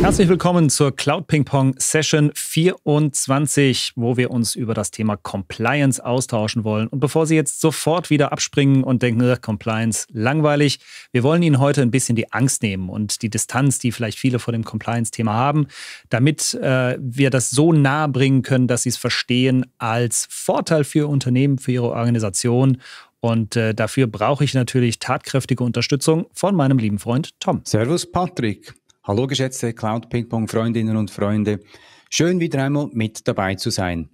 Herzlich willkommen zur Cloud Ping Pong Session 24, wo wir uns über das Thema Compliance austauschen wollen. Und bevor Sie jetzt sofort wieder abspringen und denken, Compliance langweilig, wir wollen Ihnen heute ein bisschen die Angst nehmen und die Distanz, die vielleicht viele vor dem Compliance-Thema haben, damit äh, wir das so nahe bringen können, dass Sie es verstehen als Vorteil für Ihr Unternehmen, für Ihre Organisation und äh, dafür brauche ich natürlich tatkräftige Unterstützung von meinem lieben Freund Tom. Servus, Patrick. Hallo geschätzte Cloud Ping Pong Freundinnen und Freunde. Schön wieder einmal mit dabei zu sein.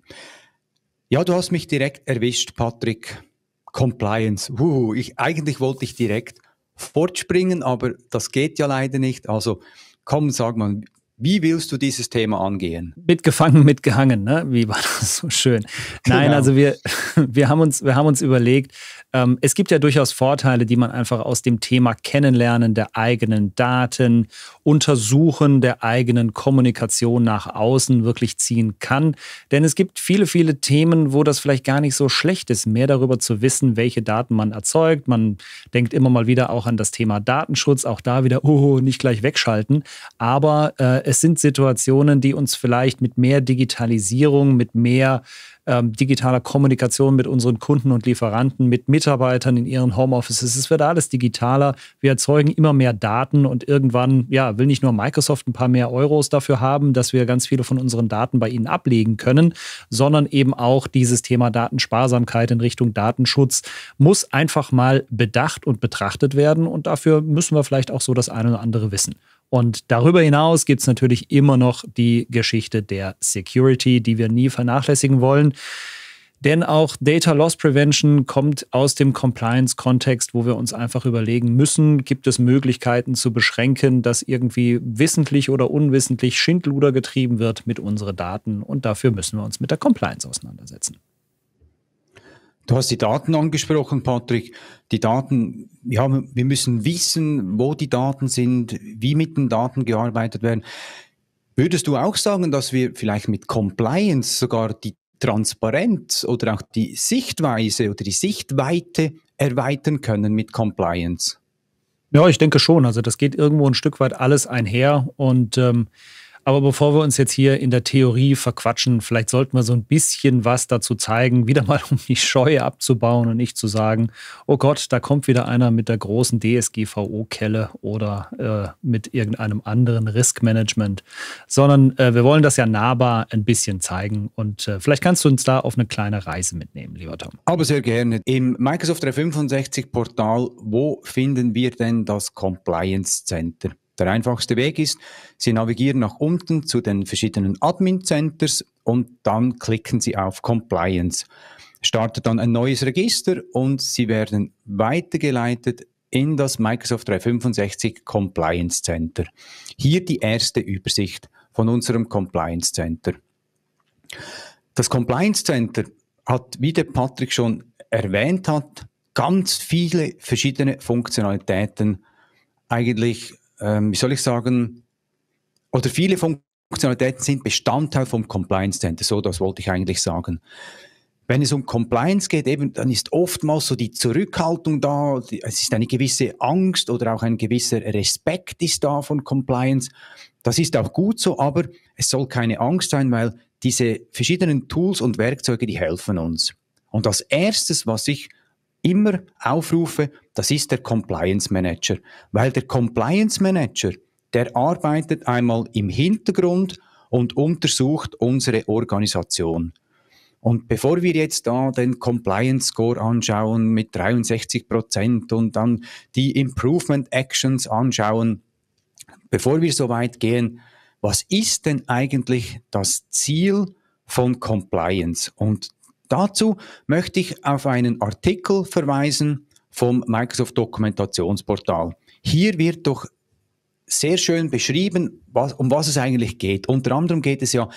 Ja, du hast mich direkt erwischt, Patrick. Compliance. Uh, ich, eigentlich wollte ich direkt fortspringen, aber das geht ja leider nicht. Also komm, sag mal, wie willst du dieses Thema angehen? Mitgefangen, mitgehangen, ne? Wie war das so schön? Genau. Nein, also wir, wir, haben uns, wir haben uns überlegt, ähm, es gibt ja durchaus Vorteile, die man einfach aus dem Thema Kennenlernen der eigenen Daten, Untersuchen der eigenen Kommunikation nach außen wirklich ziehen kann. Denn es gibt viele, viele Themen, wo das vielleicht gar nicht so schlecht ist, mehr darüber zu wissen, welche Daten man erzeugt. Man denkt immer mal wieder auch an das Thema Datenschutz, auch da wieder, oh, nicht gleich wegschalten. Aber äh, es sind Situationen, die uns vielleicht mit mehr Digitalisierung, mit mehr ähm, digitaler Kommunikation mit unseren Kunden und Lieferanten, mit Mitarbeitern in ihren Homeoffices. Es wird alles digitaler. Wir erzeugen immer mehr Daten und irgendwann ja, will nicht nur Microsoft ein paar mehr Euros dafür haben, dass wir ganz viele von unseren Daten bei ihnen ablegen können, sondern eben auch dieses Thema Datensparsamkeit in Richtung Datenschutz muss einfach mal bedacht und betrachtet werden. Und dafür müssen wir vielleicht auch so das eine oder andere wissen. Und darüber hinaus gibt es natürlich immer noch die Geschichte der Security, die wir nie vernachlässigen wollen. Denn auch Data Loss Prevention kommt aus dem Compliance-Kontext, wo wir uns einfach überlegen müssen, gibt es Möglichkeiten zu beschränken, dass irgendwie wissentlich oder unwissentlich Schindluder getrieben wird mit unseren Daten. Und dafür müssen wir uns mit der Compliance auseinandersetzen. Du hast die Daten angesprochen, Patrick. Die Daten, ja, wir müssen wissen, wo die Daten sind, wie mit den Daten gearbeitet werden. Würdest du auch sagen, dass wir vielleicht mit Compliance sogar die Transparenz oder auch die Sichtweise oder die Sichtweite erweitern können mit Compliance? Ja, ich denke schon. Also das geht irgendwo ein Stück weit alles einher und ähm, aber bevor wir uns jetzt hier in der Theorie verquatschen, vielleicht sollten wir so ein bisschen was dazu zeigen, wieder mal um die Scheue abzubauen und nicht zu sagen, oh Gott, da kommt wieder einer mit der großen DSGVO-Kelle oder äh, mit irgendeinem anderen Riskmanagement, sondern äh, wir wollen das ja nahbar ein bisschen zeigen und äh, vielleicht kannst du uns da auf eine kleine Reise mitnehmen, lieber Tom. Aber sehr gerne. Im Microsoft 365 Portal, wo finden wir denn das Compliance Center? Der einfachste Weg ist, Sie navigieren nach unten zu den verschiedenen Admin-Centers und dann klicken Sie auf Compliance. Startet dann ein neues Register und Sie werden weitergeleitet in das Microsoft 365 Compliance Center. Hier die erste Übersicht von unserem Compliance Center. Das Compliance Center hat, wie der Patrick schon erwähnt hat, ganz viele verschiedene Funktionalitäten eigentlich ähm, wie soll ich sagen, oder viele Funktionalitäten sind Bestandteil vom Compliance Center, so das wollte ich eigentlich sagen. Wenn es um Compliance geht, eben, dann ist oftmals so die Zurückhaltung da, die, es ist eine gewisse Angst oder auch ein gewisser Respekt ist da von Compliance. Das ist auch gut so, aber es soll keine Angst sein, weil diese verschiedenen Tools und Werkzeuge, die helfen uns. Und als erstes, was ich immer aufrufe, das ist der Compliance Manager. Weil der Compliance Manager, der arbeitet einmal im Hintergrund und untersucht unsere Organisation. Und bevor wir jetzt da den Compliance Score anschauen mit 63 Prozent und dann die Improvement Actions anschauen, bevor wir so weit gehen, was ist denn eigentlich das Ziel von Compliance? Und Dazu möchte ich auf einen Artikel verweisen vom Microsoft Dokumentationsportal. Hier wird doch sehr schön beschrieben, was, um was es eigentlich geht. Unter anderem geht es ja,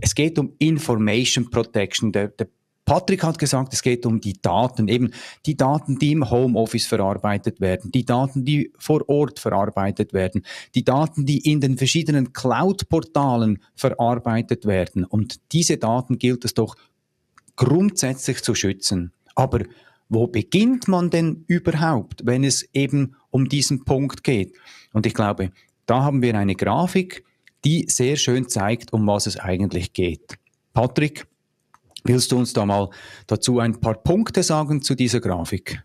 es geht um Information Protection. Der, der Patrick hat gesagt, es geht um die Daten, eben die Daten, die im Homeoffice verarbeitet werden, die Daten, die vor Ort verarbeitet werden, die Daten, die in den verschiedenen Cloud-Portalen verarbeitet werden. Und diese Daten gilt es doch grundsätzlich zu schützen. Aber wo beginnt man denn überhaupt, wenn es eben um diesen Punkt geht? Und ich glaube, da haben wir eine Grafik, die sehr schön zeigt, um was es eigentlich geht. Patrick, willst du uns da mal dazu ein paar Punkte sagen zu dieser Grafik?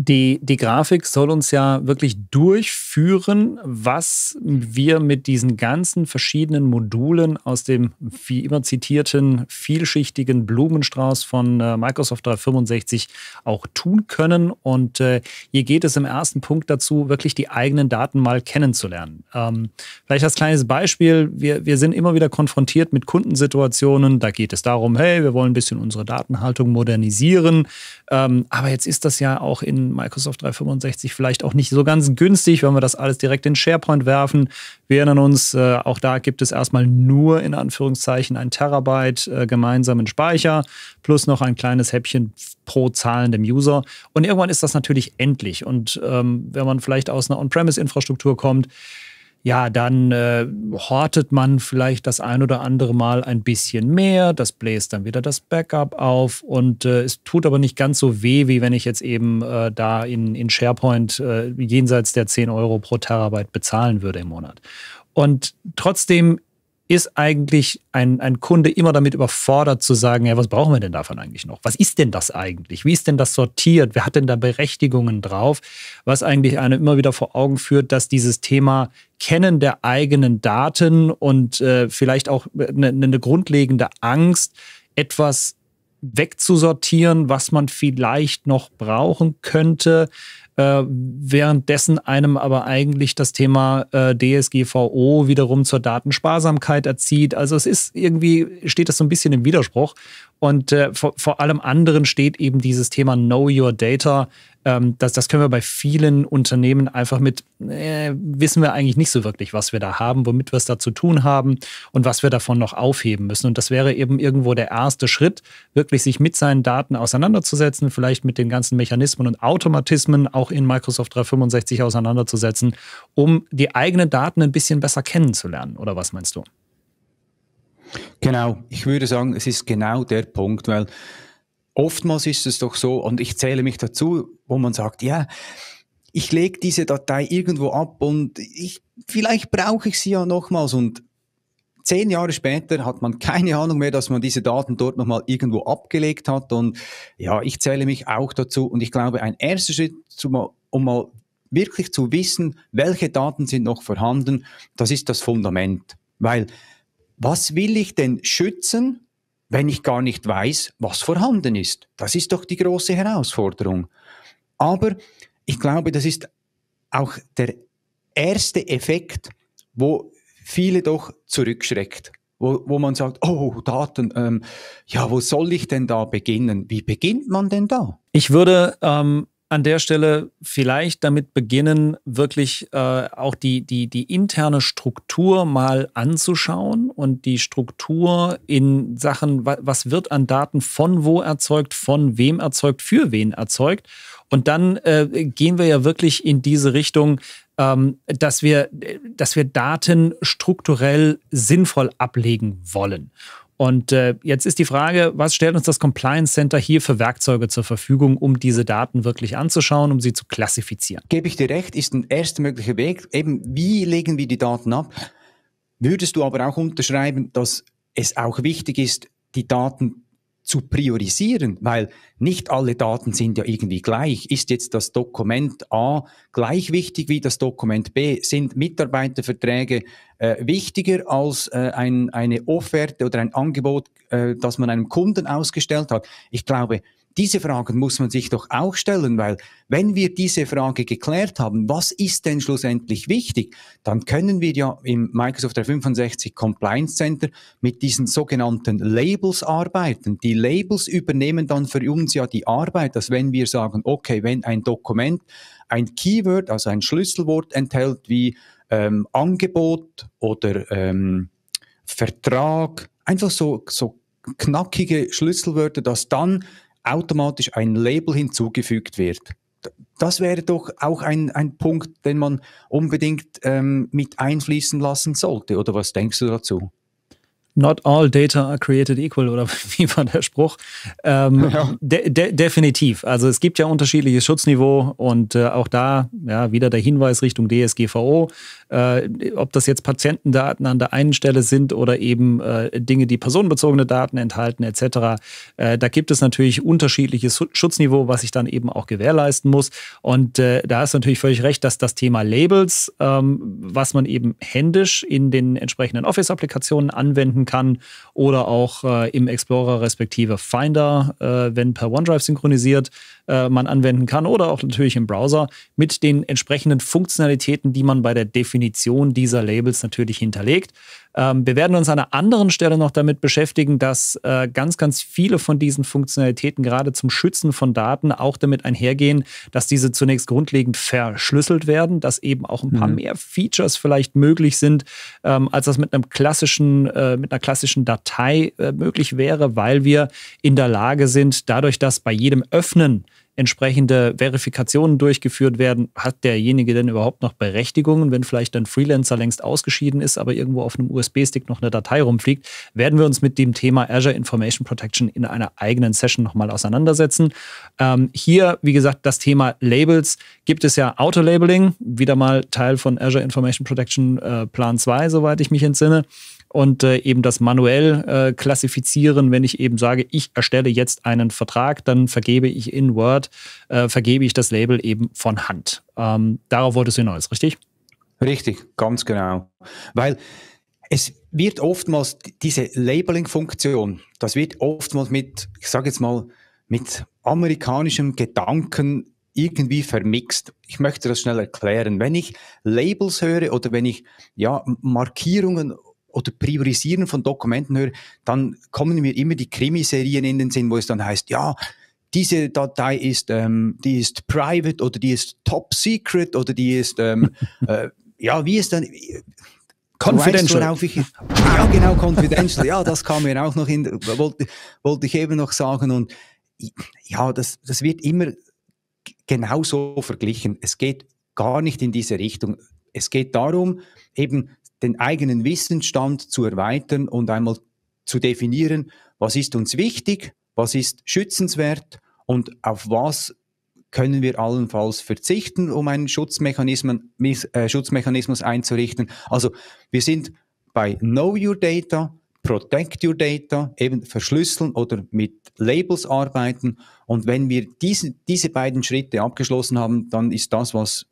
Die, die Grafik soll uns ja wirklich durchführen, was wir mit diesen ganzen verschiedenen Modulen aus dem wie immer zitierten vielschichtigen Blumenstrauß von äh, Microsoft 365 auch tun können. Und äh, hier geht es im ersten Punkt dazu, wirklich die eigenen Daten mal kennenzulernen. Ähm, vielleicht als kleines Beispiel, wir, wir sind immer wieder konfrontiert mit Kundensituationen. Da geht es darum, hey, wir wollen ein bisschen unsere Datenhaltung modernisieren. Ähm, aber jetzt ist das ja auch in Microsoft 365 vielleicht auch nicht so ganz günstig, wenn wir das alles direkt in SharePoint werfen. Wir erinnern uns, äh, auch da gibt es erstmal nur in Anführungszeichen ein Terabyte äh, gemeinsamen Speicher plus noch ein kleines Häppchen pro zahlendem User. Und irgendwann ist das natürlich endlich. Und ähm, wenn man vielleicht aus einer On-Premise-Infrastruktur kommt, ja, dann äh, hortet man vielleicht das ein oder andere Mal ein bisschen mehr, das bläst dann wieder das Backup auf und äh, es tut aber nicht ganz so weh, wie wenn ich jetzt eben äh, da in, in SharePoint äh, jenseits der 10 Euro pro Terabyte bezahlen würde im Monat. Und trotzdem ist eigentlich ein, ein Kunde immer damit überfordert zu sagen, ja, was brauchen wir denn davon eigentlich noch? Was ist denn das eigentlich? Wie ist denn das sortiert? Wer hat denn da Berechtigungen drauf? Was eigentlich einem immer wieder vor Augen führt, dass dieses Thema Kennen der eigenen Daten und äh, vielleicht auch eine, äh, eine ne grundlegende Angst, etwas wegzusortieren, was man vielleicht noch brauchen könnte, äh, währenddessen einem aber eigentlich das Thema äh, DSGVO wiederum zur Datensparsamkeit erzieht. Also es ist irgendwie, steht das so ein bisschen im Widerspruch. Und äh, vor, vor, allem anderen steht eben dieses Thema Know Your Data. Ähm, das, das können wir bei vielen Unternehmen einfach mit, äh, wissen wir eigentlich nicht so wirklich, was wir da haben, womit wir es da zu tun haben und was wir davon noch aufheben müssen. Und das wäre eben irgendwo der erste Schritt, wirklich sich mit seinen Daten auseinanderzusetzen, vielleicht mit den ganzen Mechanismen und Automatismen auch in Microsoft 365 auseinanderzusetzen, um die eigenen Daten ein bisschen besser kennenzulernen. Oder was meinst du? Genau, ich würde sagen, es ist genau der Punkt, weil oftmals ist es doch so, und ich zähle mich dazu, wo man sagt, ja, ich lege diese Datei irgendwo ab und ich, vielleicht brauche ich sie ja nochmals und zehn Jahre später hat man keine Ahnung mehr, dass man diese Daten dort nochmal irgendwo abgelegt hat und ja, ich zähle mich auch dazu und ich glaube, ein erster Schritt, mal, um mal wirklich zu wissen, welche Daten sind noch vorhanden, das ist das Fundament, weil was will ich denn schützen, wenn ich gar nicht weiß, was vorhanden ist? Das ist doch die große Herausforderung. Aber ich glaube, das ist auch der erste Effekt, wo viele doch zurückschreckt, wo, wo man sagt, oh, Daten, ähm, ja, wo soll ich denn da beginnen? Wie beginnt man denn da? Ich würde ähm, an der Stelle vielleicht damit beginnen, wirklich äh, auch die, die, die interne Struktur mal anzuschauen und die Struktur in Sachen, was wird an Daten von wo erzeugt, von wem erzeugt, für wen erzeugt. Und dann äh, gehen wir ja wirklich in diese Richtung, ähm, dass, wir, dass wir Daten strukturell sinnvoll ablegen wollen. Und äh, jetzt ist die Frage, was stellt uns das Compliance Center hier für Werkzeuge zur Verfügung, um diese Daten wirklich anzuschauen, um sie zu klassifizieren? Gebe ich dir recht, ist ein erster möglicher Weg. Eben, wie legen wir die Daten ab? Würdest du aber auch unterschreiben, dass es auch wichtig ist, die Daten zu priorisieren, weil nicht alle Daten sind ja irgendwie gleich. Ist jetzt das Dokument A gleich wichtig wie das Dokument B? Sind Mitarbeiterverträge äh, wichtiger als äh, ein, eine Offerte oder ein Angebot, äh, das man einem Kunden ausgestellt hat? Ich glaube, diese Fragen muss man sich doch auch stellen, weil wenn wir diese Frage geklärt haben, was ist denn schlussendlich wichtig, dann können wir ja im Microsoft 365 Compliance Center mit diesen sogenannten Labels arbeiten. Die Labels übernehmen dann für uns ja die Arbeit, dass wenn wir sagen, okay, wenn ein Dokument ein Keyword, also ein Schlüsselwort enthält wie ähm, Angebot oder ähm, Vertrag, einfach so, so knackige Schlüsselwörter, dass dann automatisch ein Label hinzugefügt wird. Das wäre doch auch ein, ein Punkt, den man unbedingt ähm, mit einfließen lassen sollte. Oder was denkst du dazu? Not all data are created equal oder wie war der Spruch? Ähm, ja. de de definitiv. Also es gibt ja unterschiedliches Schutzniveau und äh, auch da ja wieder der Hinweis Richtung DSGVO äh, ob das jetzt Patientendaten an der einen Stelle sind oder eben äh, Dinge, die personenbezogene Daten enthalten etc. Äh, da gibt es natürlich unterschiedliches Schutzniveau, was ich dann eben auch gewährleisten muss. Und äh, da ist natürlich völlig recht, dass das Thema Labels, ähm, was man eben händisch in den entsprechenden Office-Applikationen anwenden kann oder auch äh, im Explorer respektive Finder, äh, wenn per OneDrive synchronisiert, man anwenden kann oder auch natürlich im Browser mit den entsprechenden Funktionalitäten, die man bei der Definition Definition dieser Labels natürlich hinterlegt. Ähm, wir werden uns an einer anderen Stelle noch damit beschäftigen, dass äh, ganz, ganz viele von diesen Funktionalitäten gerade zum Schützen von Daten auch damit einhergehen, dass diese zunächst grundlegend verschlüsselt werden, dass eben auch ein paar mhm. mehr Features vielleicht möglich sind, ähm, als das mit einem klassischen, äh, mit einer klassischen Datei äh, möglich wäre, weil wir in der Lage sind, dadurch, dass bei jedem Öffnen entsprechende Verifikationen durchgeführt werden. Hat derjenige denn überhaupt noch Berechtigungen, wenn vielleicht ein Freelancer längst ausgeschieden ist, aber irgendwo auf einem USB-Stick noch eine Datei rumfliegt? Werden wir uns mit dem Thema Azure Information Protection in einer eigenen Session nochmal auseinandersetzen. Ähm, hier, wie gesagt, das Thema Labels gibt es ja Auto-Labeling, wieder mal Teil von Azure Information Protection äh, Plan 2, soweit ich mich entsinne und äh, eben das manuell äh, klassifizieren, wenn ich eben sage, ich erstelle jetzt einen Vertrag, dann vergebe ich in Word, äh, vergebe ich das Label eben von Hand. Ähm, darauf wolltest du hinaus, richtig? Richtig, ganz genau. Weil es wird oftmals diese Labeling-Funktion, das wird oftmals mit, ich sage jetzt mal, mit amerikanischem Gedanken irgendwie vermixt. Ich möchte das schnell erklären. Wenn ich Labels höre oder wenn ich ja, Markierungen oder Priorisieren von Dokumenten höre, dann kommen mir immer die Krimiserien in den Sinn, wo es dann heißt, ja, diese Datei ist, ähm, die ist private oder die ist top secret oder die ist, ähm, äh, ja, wie ist dann, Confidential. Weißt, ich, ja, genau, confidential. ja, das kam mir auch noch hin, wollte, wollte ich eben noch sagen. Und ja, das, das wird immer genauso verglichen. Es geht gar nicht in diese Richtung. Es geht darum, eben den eigenen Wissensstand zu erweitern und einmal zu definieren, was ist uns wichtig, was ist schützenswert und auf was können wir allenfalls verzichten, um einen äh, Schutzmechanismus einzurichten. Also wir sind bei Know Your Data, Protect Your Data, eben verschlüsseln oder mit Labels arbeiten. Und wenn wir diese, diese beiden Schritte abgeschlossen haben, dann ist das, was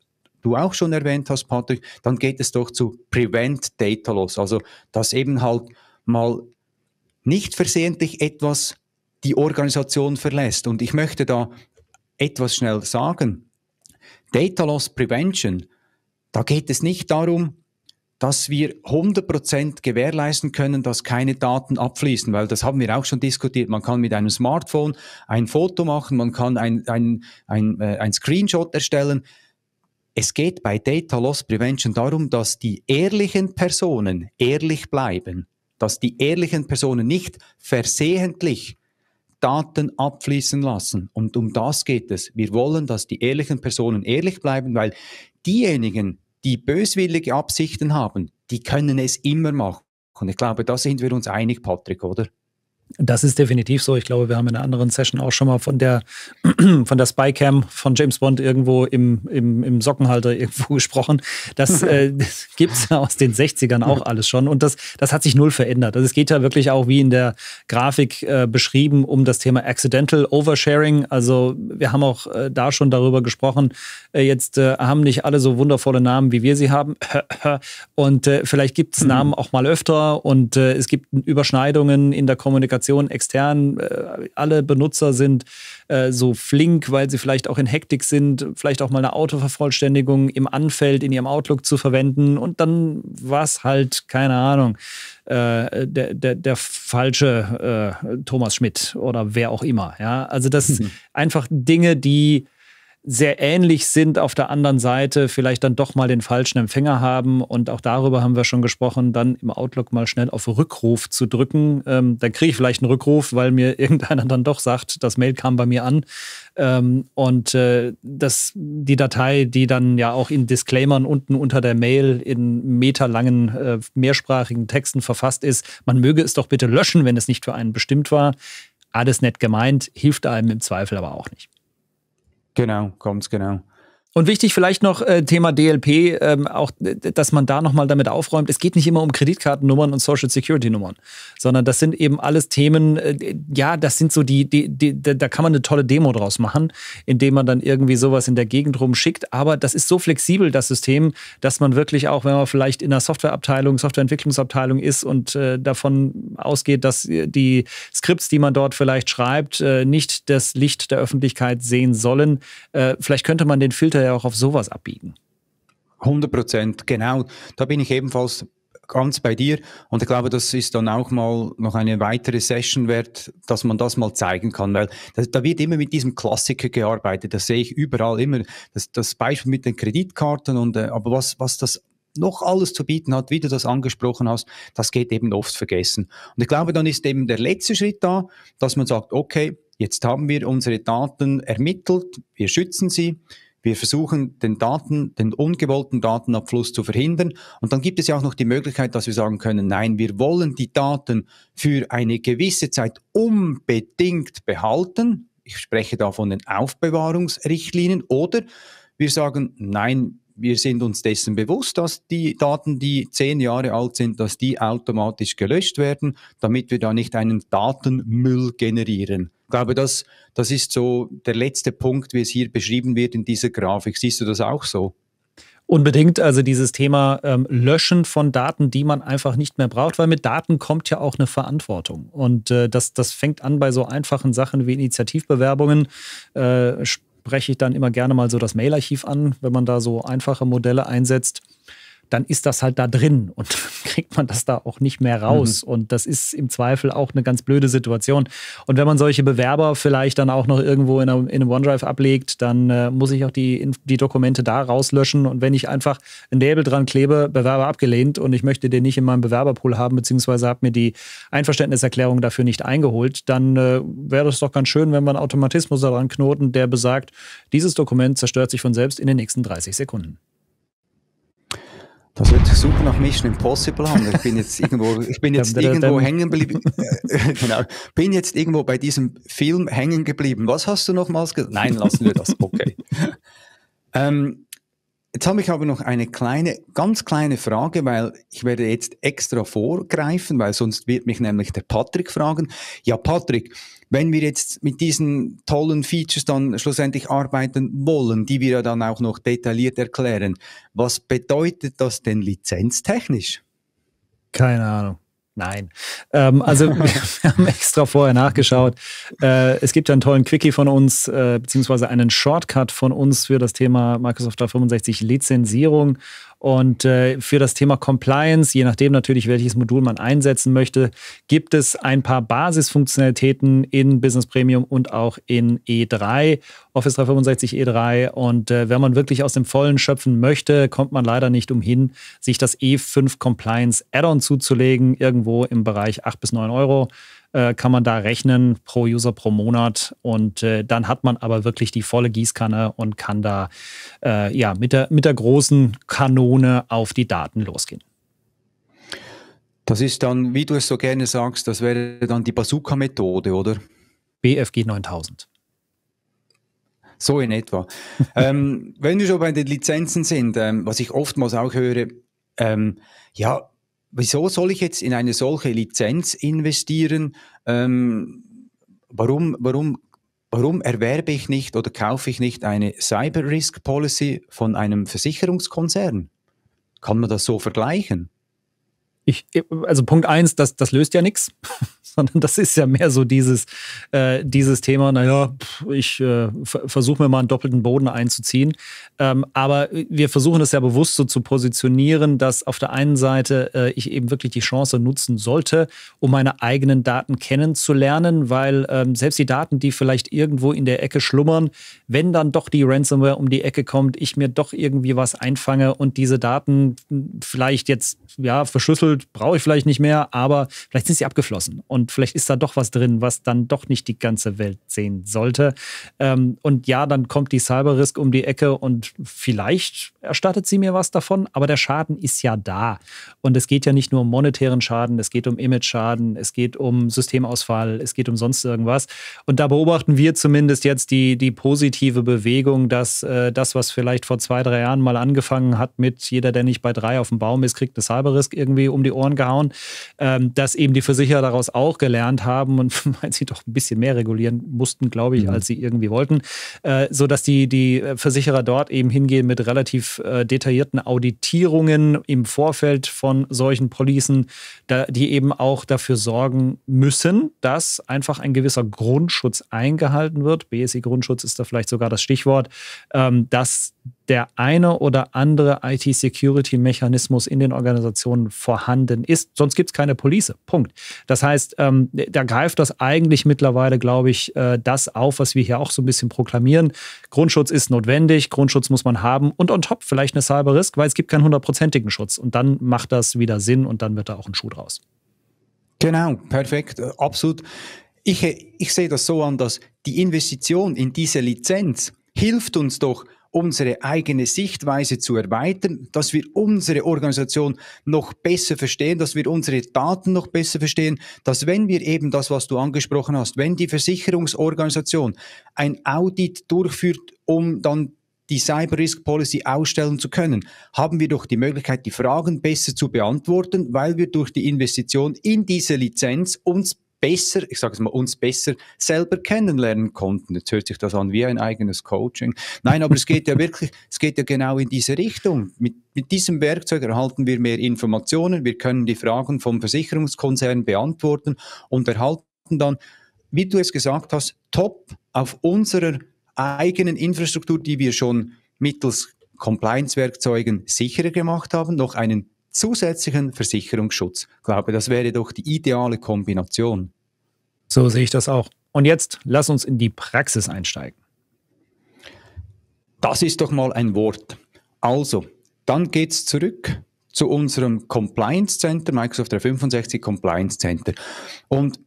du auch schon erwähnt hast, Patrick, dann geht es doch zu Prevent Data Loss. Also, dass eben halt mal nicht versehentlich etwas die Organisation verlässt. Und ich möchte da etwas schnell sagen. Data Loss Prevention, da geht es nicht darum, dass wir 100% gewährleisten können, dass keine Daten abfließen, weil das haben wir auch schon diskutiert. Man kann mit einem Smartphone ein Foto machen, man kann ein, ein, ein, äh, ein Screenshot erstellen, es geht bei Data Loss Prevention darum, dass die ehrlichen Personen ehrlich bleiben, dass die ehrlichen Personen nicht versehentlich Daten abfließen lassen. Und um das geht es. Wir wollen, dass die ehrlichen Personen ehrlich bleiben, weil diejenigen, die böswillige Absichten haben, die können es immer machen. Und ich glaube, da sind wir uns einig, Patrick, oder? Das ist definitiv so. Ich glaube, wir haben in einer anderen Session auch schon mal von der, von der Spycam von James Bond irgendwo im, im, im Sockenhalter irgendwo gesprochen. Das, äh, das gibt es ja aus den 60ern auch alles schon. Und das, das hat sich null verändert. Also es geht ja wirklich auch, wie in der Grafik äh, beschrieben, um das Thema Accidental Oversharing. Also wir haben auch äh, da schon darüber gesprochen. Äh, jetzt äh, haben nicht alle so wundervolle Namen, wie wir sie haben. und äh, vielleicht gibt es mhm. Namen auch mal öfter und es gibt Überschneidungen in der Kommunikation Kommunikation extern. Äh, alle Benutzer sind äh, so flink, weil sie vielleicht auch in Hektik sind, vielleicht auch mal eine Autovervollständigung im Anfeld in ihrem Outlook zu verwenden. Und dann war es halt, keine Ahnung, äh, der, der, der falsche Thomas Schmidt oder wer auch immer. Ja? Also das sind einfach Dinge, die sehr ähnlich sind, auf der anderen Seite vielleicht dann doch mal den falschen Empfänger haben. Und auch darüber haben wir schon gesprochen, dann im Outlook mal schnell auf Rückruf zu drücken. Ähm, dann kriege ich vielleicht einen Rückruf, weil mir irgendeiner dann doch sagt, das Mail kam bei mir an. Ähm, und äh, das, die Datei, die dann ja auch in Disclaimern unten unter der Mail in meterlangen, äh, mehrsprachigen Texten verfasst ist, man möge es doch bitte löschen, wenn es nicht für einen bestimmt war. Alles nett gemeint, hilft einem im Zweifel aber auch nicht. Genau, ganz genau. Und wichtig vielleicht noch äh, Thema DLP, ähm, auch, dass man da nochmal damit aufräumt. Es geht nicht immer um Kreditkartennummern und Social Security Nummern, sondern das sind eben alles Themen, äh, ja, das sind so die, die, die, da kann man eine tolle Demo draus machen, indem man dann irgendwie sowas in der Gegend rumschickt. Aber das ist so flexibel, das System, dass man wirklich auch, wenn man vielleicht in einer Softwareabteilung, Softwareentwicklungsabteilung ist und äh, davon ausgeht, dass äh, die Skripts, die man dort vielleicht schreibt, äh, nicht das Licht der Öffentlichkeit sehen sollen, äh, vielleicht könnte man den Filter ja auch auf sowas abbiegen. 100 Prozent, genau. Da bin ich ebenfalls ganz bei dir. Und ich glaube, das ist dann auch mal noch eine weitere Session wert, dass man das mal zeigen kann, weil das, da wird immer mit diesem Klassiker gearbeitet. Das sehe ich überall immer. Das, das Beispiel mit den Kreditkarten und, äh, aber was, was das noch alles zu bieten hat, wie du das angesprochen hast, das geht eben oft vergessen. Und ich glaube, dann ist eben der letzte Schritt da, dass man sagt, okay, jetzt haben wir unsere Daten ermittelt, wir schützen sie, wir versuchen, den Daten, den ungewollten Datenabfluss zu verhindern. Und dann gibt es ja auch noch die Möglichkeit, dass wir sagen können, nein, wir wollen die Daten für eine gewisse Zeit unbedingt behalten. Ich spreche da von den Aufbewahrungsrichtlinien. Oder wir sagen, nein, wir sind uns dessen bewusst, dass die Daten, die zehn Jahre alt sind, dass die automatisch gelöscht werden, damit wir da nicht einen Datenmüll generieren. Ich glaube, das, das ist so der letzte Punkt, wie es hier beschrieben wird in dieser Grafik. Siehst du das auch so? Unbedingt, also dieses Thema ähm, Löschen von Daten, die man einfach nicht mehr braucht, weil mit Daten kommt ja auch eine Verantwortung. Und äh, das, das fängt an bei so einfachen Sachen wie Initiativbewerbungen, äh, spreche ich dann immer gerne mal so das Mailarchiv an, wenn man da so einfache Modelle einsetzt dann ist das halt da drin und kriegt man das da auch nicht mehr raus. Mhm. Und das ist im Zweifel auch eine ganz blöde Situation. Und wenn man solche Bewerber vielleicht dann auch noch irgendwo in, einer, in einem OneDrive ablegt, dann äh, muss ich auch die, die Dokumente da rauslöschen. Und wenn ich einfach ein Label dran klebe, Bewerber abgelehnt und ich möchte den nicht in meinem Bewerberpool haben, beziehungsweise habe mir die Einverständniserklärung dafür nicht eingeholt, dann äh, wäre es doch ganz schön, wenn man einen Automatismus daran knoten, der besagt, dieses Dokument zerstört sich von selbst in den nächsten 30 Sekunden. Das hört sich super nach Mission Impossible an. Ich bin jetzt irgendwo, ich bin jetzt irgendwo hängen geblieben. Äh, genau. Bin jetzt irgendwo bei diesem Film hängen geblieben. Was hast du nochmals gesagt? Nein, lassen wir das. Okay. ähm, jetzt habe ich aber noch eine kleine, ganz kleine Frage, weil ich werde jetzt extra vorgreifen, weil sonst wird mich nämlich der Patrick fragen. Ja, Patrick, wenn wir jetzt mit diesen tollen Features dann schlussendlich arbeiten wollen, die wir ja dann auch noch detailliert erklären, was bedeutet das denn lizenztechnisch? Keine Ahnung. Nein. Ähm, also wir haben extra vorher nachgeschaut. Äh, es gibt ja einen tollen Quickie von uns, äh, beziehungsweise einen Shortcut von uns für das Thema Microsoft 365 Lizenzierung. Und äh, für das Thema Compliance, je nachdem natürlich, welches Modul man einsetzen möchte, gibt es ein paar Basisfunktionalitäten in Business Premium und auch in E3, Office 365 E3. Und äh, wenn man wirklich aus dem Vollen schöpfen möchte, kommt man leider nicht umhin, sich das E5 Compliance Add-on zuzulegen, irgendwo im Bereich 8 bis 9 Euro äh, kann man da rechnen pro User pro Monat und äh, dann hat man aber wirklich die volle Gießkanne und kann da äh, ja mit der, mit der großen Kanone auf die Daten losgehen. Das ist dann, wie du es so gerne sagst, das wäre dann die Bazooka-Methode, oder? BFG 9000. So in etwa. ähm, wenn wir schon bei den Lizenzen sind, ähm, was ich oftmals auch höre, ähm, ja, wieso soll ich jetzt in eine solche Lizenz investieren? Ähm, warum, warum, warum erwerbe ich nicht oder kaufe ich nicht eine Cyber Risk Policy von einem Versicherungskonzern? Kann man das so vergleichen? ich, äh, also Punkt eins, das, das löst ja nichts, sondern das ist ja mehr so dieses, äh, dieses Thema, naja, ich äh, versuche mir mal einen doppelten Boden einzuziehen. Ähm, aber wir versuchen es ja bewusst so zu positionieren, dass auf der einen Seite äh, ich eben wirklich die Chance nutzen sollte, um meine eigenen Daten kennenzulernen, weil ähm, selbst die Daten, die vielleicht irgendwo in der Ecke schlummern, wenn dann doch die Ransomware um die Ecke kommt, ich mir doch irgendwie was einfange und diese Daten hm, vielleicht jetzt ja verschlüsselt Gold brauche ich vielleicht nicht mehr, aber vielleicht sind sie abgeflossen und vielleicht ist da doch was drin, was dann doch nicht die ganze Welt sehen sollte. Ähm, und ja, dann kommt die Cyberrisk um die Ecke und vielleicht erstattet sie mir was davon, aber der Schaden ist ja da. Und es geht ja nicht nur um monetären Schaden, es geht um Image-Schaden, es geht um Systemausfall, es geht um sonst irgendwas. Und da beobachten wir zumindest jetzt die, die positive Bewegung, dass äh, das, was vielleicht vor zwei, drei Jahren mal angefangen hat mit jeder, der nicht bei drei auf dem Baum ist, kriegt eine Cyberrisk irgendwie um die die Ohren gehauen, ähm, dass eben die Versicherer daraus auch gelernt haben und weil sie doch ein bisschen mehr regulieren mussten, glaube ich, mhm. als sie irgendwie wollten, äh, sodass die, die Versicherer dort eben hingehen mit relativ äh, detaillierten Auditierungen im Vorfeld von solchen Policen, da, die eben auch dafür sorgen müssen, dass einfach ein gewisser Grundschutz eingehalten wird. BSI-Grundschutz ist da vielleicht sogar das Stichwort, ähm, dass der eine oder andere IT-Security-Mechanismus in den Organisationen vorhanden ist. Sonst gibt es keine Police. Punkt. Das heißt, ähm, da greift das eigentlich mittlerweile, glaube ich, äh, das auf, was wir hier auch so ein bisschen proklamieren. Grundschutz ist notwendig, Grundschutz muss man haben und on top vielleicht eine Cyber Risk, weil es gibt keinen hundertprozentigen Schutz. Und dann macht das wieder Sinn und dann wird da auch ein Schuh draus. Genau, perfekt, äh, absolut. Ich, äh, ich sehe das so an, dass die Investition in diese Lizenz hilft uns doch, unsere eigene Sichtweise zu erweitern, dass wir unsere Organisation noch besser verstehen, dass wir unsere Daten noch besser verstehen, dass wenn wir eben das, was du angesprochen hast, wenn die Versicherungsorganisation ein Audit durchführt, um dann die Cyber Risk Policy ausstellen zu können, haben wir doch die Möglichkeit, die Fragen besser zu beantworten, weil wir durch die Investition in diese Lizenz uns besser, ich sage es mal, uns besser selber kennenlernen konnten. Jetzt hört sich das an wie ein eigenes Coaching. Nein, aber es geht ja wirklich, es geht ja genau in diese Richtung. Mit, mit diesem Werkzeug erhalten wir mehr Informationen, wir können die Fragen vom Versicherungskonzern beantworten und erhalten dann, wie du es gesagt hast, top auf unserer eigenen Infrastruktur, die wir schon mittels Compliance-Werkzeugen sicherer gemacht haben, noch einen zusätzlichen Versicherungsschutz. Ich glaube, das wäre doch die ideale Kombination. So sehe ich das auch. Und jetzt lass uns in die Praxis einsteigen. Das ist doch mal ein Wort. Also, dann geht es zurück zu unserem Compliance Center, Microsoft 365 Compliance Center. Und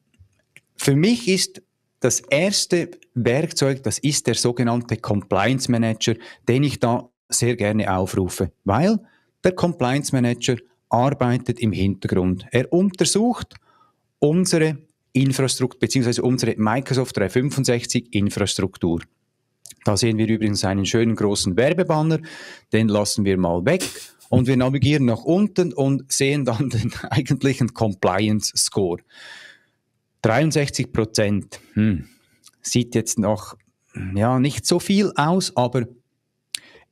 für mich ist das erste Werkzeug, das ist der sogenannte Compliance Manager, den ich da sehr gerne aufrufe, weil der Compliance Manager arbeitet im Hintergrund. Er untersucht unsere Infrastruktur bzw. unsere Microsoft 365 Infrastruktur. Da sehen wir übrigens einen schönen großen Werbebanner, den lassen wir mal weg und wir navigieren nach unten und sehen dann den eigentlichen Compliance Score. 63 Prozent. Hm. Sieht jetzt noch ja, nicht so viel aus, aber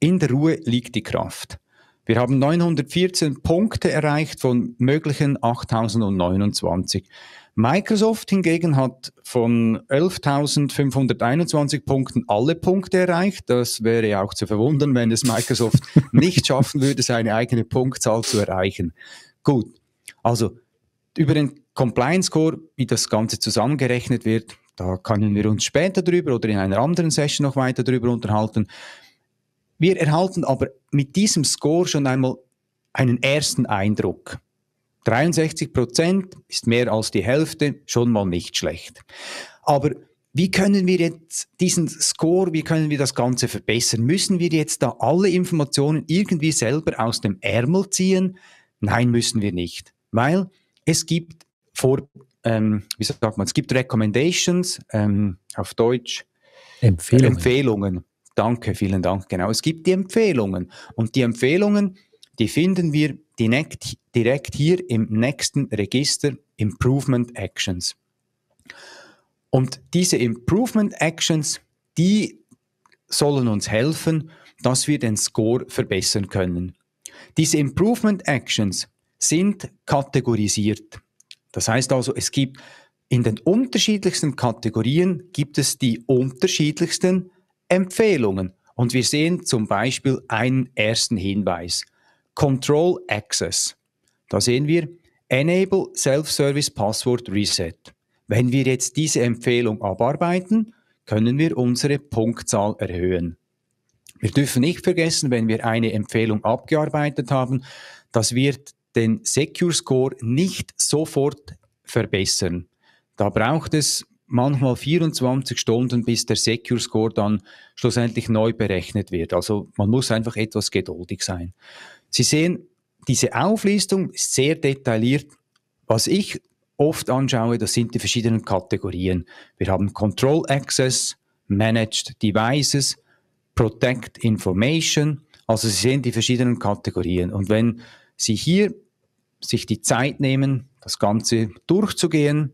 in der Ruhe liegt die Kraft. Wir haben 914 Punkte erreicht von möglichen 8029. Microsoft hingegen hat von 11.521 Punkten alle Punkte erreicht. Das wäre auch zu verwundern, wenn es Microsoft nicht schaffen würde, seine eigene Punktzahl zu erreichen. Gut, also über den Compliance Score, wie das Ganze zusammengerechnet wird, da können wir uns später drüber oder in einer anderen Session noch weiter drüber unterhalten. Wir erhalten aber mit diesem Score schon einmal einen ersten Eindruck. 63 Prozent ist mehr als die Hälfte, schon mal nicht schlecht. Aber wie können wir jetzt diesen Score, wie können wir das Ganze verbessern? Müssen wir jetzt da alle Informationen irgendwie selber aus dem Ärmel ziehen? Nein, müssen wir nicht, weil es gibt vor, ähm, wie sagt man, es gibt Recommendations ähm, auf Deutsch Empfehlungen. Empfehlungen. Danke, vielen Dank. Genau, es gibt die Empfehlungen. Und die Empfehlungen, die finden wir direkt, direkt hier im nächsten Register Improvement Actions. Und diese Improvement Actions, die sollen uns helfen, dass wir den Score verbessern können. Diese Improvement Actions sind kategorisiert. Das heißt also, es gibt in den unterschiedlichsten Kategorien gibt es die unterschiedlichsten Empfehlungen. Und wir sehen zum Beispiel einen ersten Hinweis. Control Access. Da sehen wir Enable Self-Service Password Reset. Wenn wir jetzt diese Empfehlung abarbeiten, können wir unsere Punktzahl erhöhen. Wir dürfen nicht vergessen, wenn wir eine Empfehlung abgearbeitet haben, das wird den Secure Score nicht sofort verbessern. Da braucht es manchmal 24 Stunden, bis der Secure Score dann schlussendlich neu berechnet wird. Also man muss einfach etwas geduldig sein. Sie sehen, diese Auflistung ist sehr detailliert. Was ich oft anschaue, das sind die verschiedenen Kategorien. Wir haben Control Access, Managed Devices, Protect Information. Also Sie sehen die verschiedenen Kategorien. Und wenn Sie hier sich die Zeit nehmen, das Ganze durchzugehen,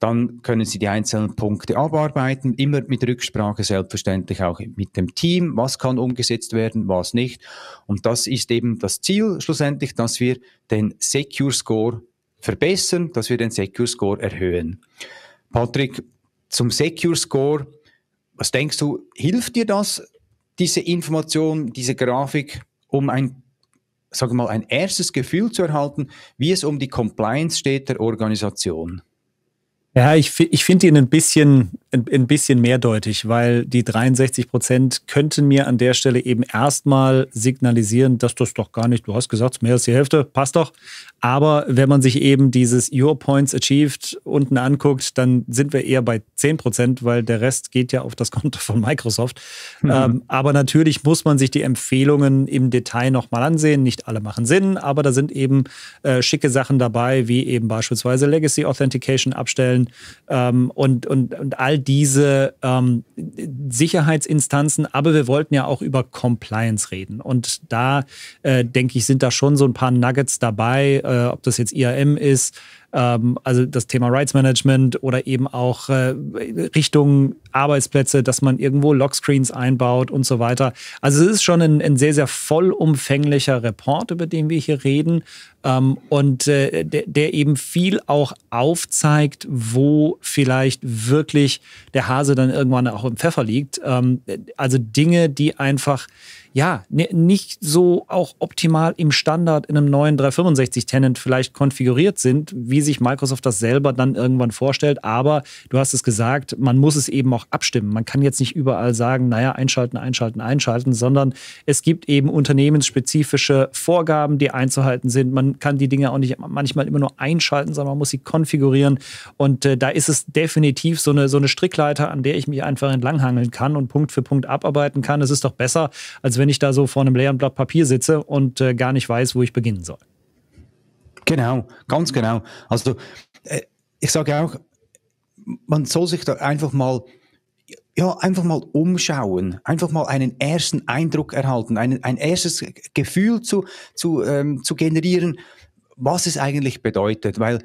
dann können Sie die einzelnen Punkte abarbeiten, immer mit Rücksprache selbstverständlich auch mit dem Team, was kann umgesetzt werden, was nicht. Und das ist eben das Ziel schlussendlich, dass wir den Secure Score verbessern, dass wir den Secure Score erhöhen. Patrick, zum Secure Score, was denkst du, hilft dir das, diese Information, diese Grafik, um ein sagen wir mal, ein erstes Gefühl zu erhalten, wie es um die Compliance steht der Organisation? Ja, ich, ich finde ihn ein bisschen, ein, ein, bisschen mehrdeutig, weil die 63 Prozent könnten mir an der Stelle eben erstmal signalisieren, dass das doch gar nicht, du hast gesagt, mehr als die Hälfte, passt doch. Aber wenn man sich eben dieses Your Points Achieved unten anguckt, dann sind wir eher bei 10 Prozent, weil der Rest geht ja auf das Konto von Microsoft. Mhm. Ähm, aber natürlich muss man sich die Empfehlungen im Detail nochmal ansehen. Nicht alle machen Sinn, aber da sind eben äh, schicke Sachen dabei, wie eben beispielsweise Legacy Authentication abstellen ähm, und, und, und all diese ähm, Sicherheitsinstanzen. Aber wir wollten ja auch über Compliance reden. Und da, äh, denke ich, sind da schon so ein paar Nuggets dabei, äh, ob das jetzt IAM ist, ähm, also das Thema Rights Management oder eben auch äh, Richtung Arbeitsplätze, dass man irgendwo Lockscreens einbaut und so weiter. Also es ist schon ein, ein sehr, sehr vollumfänglicher Report, über den wir hier reden. Ähm, und äh, der, der, eben viel auch aufzeigt, wo vielleicht wirklich der Hase dann irgendwann auch im Pfeffer liegt. Ähm, also Dinge, die einfach ja nicht so auch optimal im Standard in einem neuen 365-Tenant vielleicht konfiguriert sind, wie sich Microsoft das selber dann irgendwann vorstellt. Aber du hast es gesagt, man muss es eben auch abstimmen. Man kann jetzt nicht überall sagen, naja, einschalten, einschalten, einschalten, sondern es gibt eben unternehmensspezifische Vorgaben, die einzuhalten sind. Man kann die Dinge auch nicht manchmal immer nur einschalten, sondern man muss sie konfigurieren. Und äh, da ist es definitiv so eine, so eine Strickleiter, an der ich mich einfach entlanghangeln kann und Punkt für Punkt abarbeiten kann. Es ist doch besser, als wenn ich da so vor einem leeren Blatt Papier sitze und äh, gar nicht weiß, wo ich beginnen soll. Genau, ganz genau. Also äh, ich sage auch, man soll sich da einfach mal ja, einfach mal umschauen, einfach mal einen ersten Eindruck erhalten, ein, ein erstes Gefühl zu, zu, ähm, zu generieren, was es eigentlich bedeutet. Weil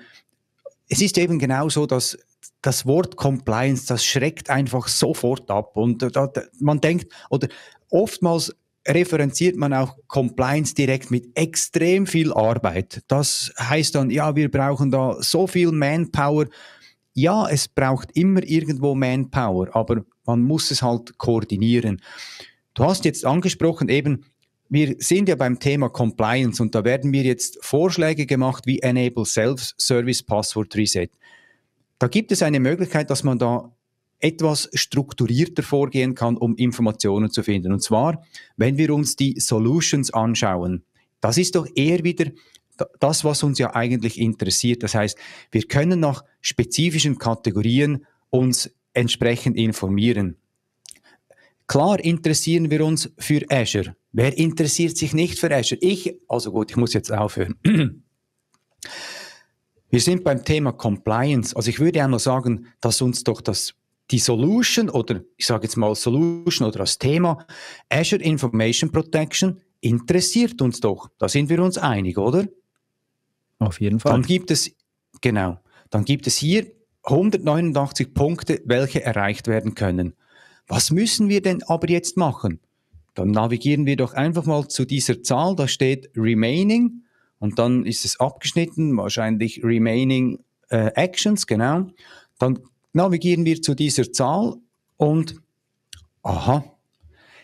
es ist eben genau so, dass das Wort Compliance, das schreckt einfach sofort ab. Und äh, da, man denkt, oder oftmals referenziert man auch Compliance direkt mit extrem viel Arbeit. Das heißt dann, ja, wir brauchen da so viel Manpower. Ja, es braucht immer irgendwo Manpower, aber man muss es halt koordinieren. Du hast jetzt angesprochen, eben, wir sind ja beim Thema Compliance und da werden mir jetzt Vorschläge gemacht wie Enable Self-Service Password Reset. Da gibt es eine Möglichkeit, dass man da etwas strukturierter vorgehen kann, um Informationen zu finden. Und zwar, wenn wir uns die Solutions anschauen, das ist doch eher wieder das, was uns ja eigentlich interessiert. Das heißt, wir können nach spezifischen Kategorien uns entsprechend informieren. Klar interessieren wir uns für Azure. Wer interessiert sich nicht für Azure? Ich, also gut, ich muss jetzt aufhören. Wir sind beim Thema Compliance. Also ich würde einmal sagen, dass uns doch das, die Solution oder ich sage jetzt mal Solution oder das Thema Azure Information Protection interessiert uns doch. Da sind wir uns einig, oder? Auf jeden Fall. Dann gibt es, genau, dann gibt es hier 189 Punkte, welche erreicht werden können. Was müssen wir denn aber jetzt machen? Dann navigieren wir doch einfach mal zu dieser Zahl, da steht Remaining und dann ist es abgeschnitten, wahrscheinlich Remaining äh, Actions, genau. Dann navigieren wir zu dieser Zahl und aha,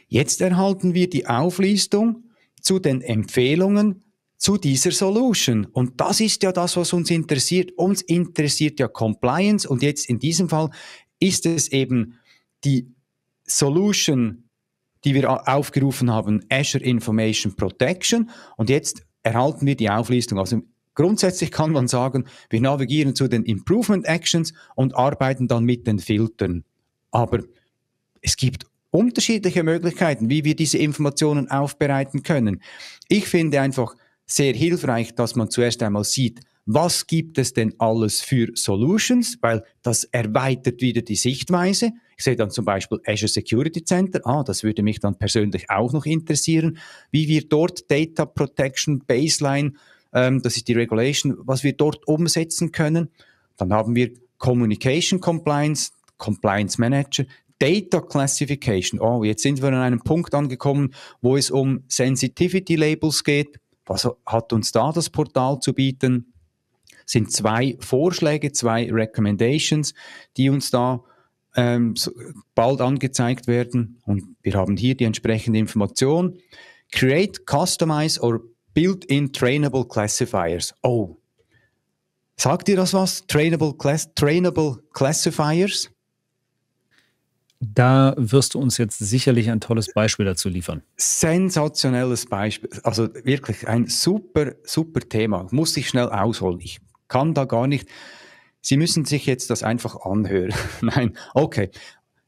jetzt erhalten wir die Auflistung zu den Empfehlungen zu dieser Solution. Und das ist ja das, was uns interessiert. Uns interessiert ja Compliance und jetzt in diesem Fall ist es eben die Solution, die wir aufgerufen haben, Azure Information Protection. Und jetzt erhalten wir die Auflistung. Also grundsätzlich kann man sagen, wir navigieren zu den Improvement Actions und arbeiten dann mit den Filtern. Aber es gibt unterschiedliche Möglichkeiten, wie wir diese Informationen aufbereiten können. Ich finde einfach, sehr hilfreich, dass man zuerst einmal sieht, was gibt es denn alles für Solutions, weil das erweitert wieder die Sichtweise. Ich sehe dann zum Beispiel Azure Security Center, ah, das würde mich dann persönlich auch noch interessieren, wie wir dort Data Protection Baseline, ähm, das ist die Regulation, was wir dort umsetzen können. Dann haben wir Communication Compliance, Compliance Manager, Data Classification. Oh, jetzt sind wir an einem Punkt angekommen, wo es um Sensitivity Labels geht. Was hat uns da das Portal zu bieten? Sind zwei Vorschläge, zwei Recommendations, die uns da ähm, bald angezeigt werden. Und wir haben hier die entsprechende Information. Create, Customize or Built-in Trainable Classifiers. Oh, sagt ihr das was? Trainable, Class Trainable Classifiers? Da wirst du uns jetzt sicherlich ein tolles Beispiel dazu liefern. Sensationelles Beispiel. Also wirklich ein super, super Thema. Muss ich schnell ausholen. Ich kann da gar nicht. Sie müssen sich jetzt das einfach anhören. Nein, okay.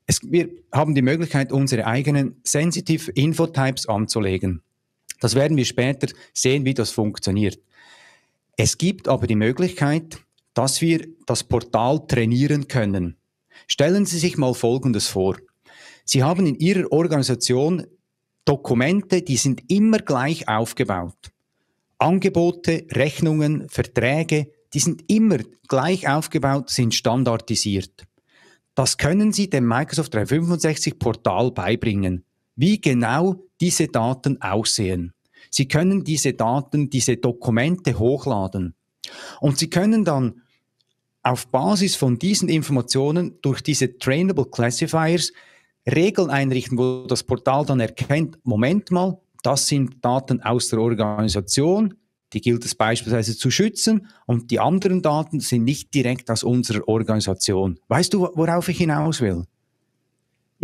Es, wir haben die Möglichkeit, unsere eigenen Sensitive Infotypes anzulegen. Das werden wir später sehen, wie das funktioniert. Es gibt aber die Möglichkeit, dass wir das Portal trainieren können. Stellen Sie sich mal Folgendes vor. Sie haben in Ihrer Organisation Dokumente, die sind immer gleich aufgebaut. Angebote, Rechnungen, Verträge, die sind immer gleich aufgebaut, sind standardisiert. Das können Sie dem Microsoft 365 Portal beibringen, wie genau diese Daten aussehen. Sie können diese Daten, diese Dokumente hochladen. Und Sie können dann auf Basis von diesen Informationen durch diese Trainable Classifiers Regeln einrichten, wo das Portal dann erkennt, Moment mal, das sind Daten aus der Organisation, die gilt es beispielsweise zu schützen und die anderen Daten sind nicht direkt aus unserer Organisation. Weißt du, worauf ich hinaus will?